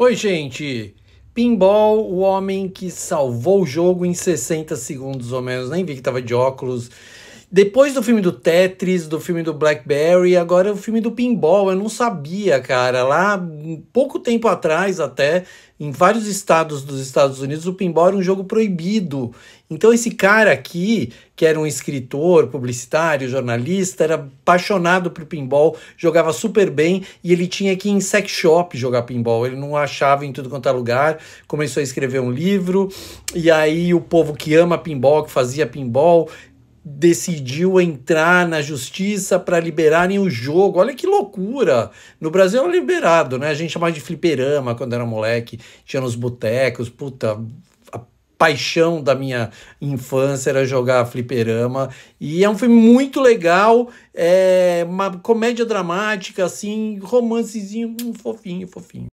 Oi, gente! Pinball, o homem que salvou o jogo em 60 segundos ou menos. Nem vi que tava de óculos. Depois do filme do Tetris, do filme do Blackberry, agora é o filme do Pinball. Eu não sabia, cara. Lá, pouco tempo atrás até, em vários estados dos Estados Unidos, o pinball era um jogo proibido. Então, esse cara aqui, que era um escritor, publicitário, jornalista, era apaixonado por pinball, jogava super bem e ele tinha que ir em sex shop jogar pinball. Ele não achava em tudo quanto é lugar, começou a escrever um livro. E aí, o povo que ama pinball, que fazia pinball, decidiu entrar na justiça para liberarem o jogo. Olha que loucura! No Brasil era é liberado, né? A gente chamava de fliperama quando era moleque, tinha nos botecos, puta. A paixão da minha infância era jogar fliperama. E é um filme muito legal, é uma comédia dramática, assim, romancezinho, um fofinho, fofinho.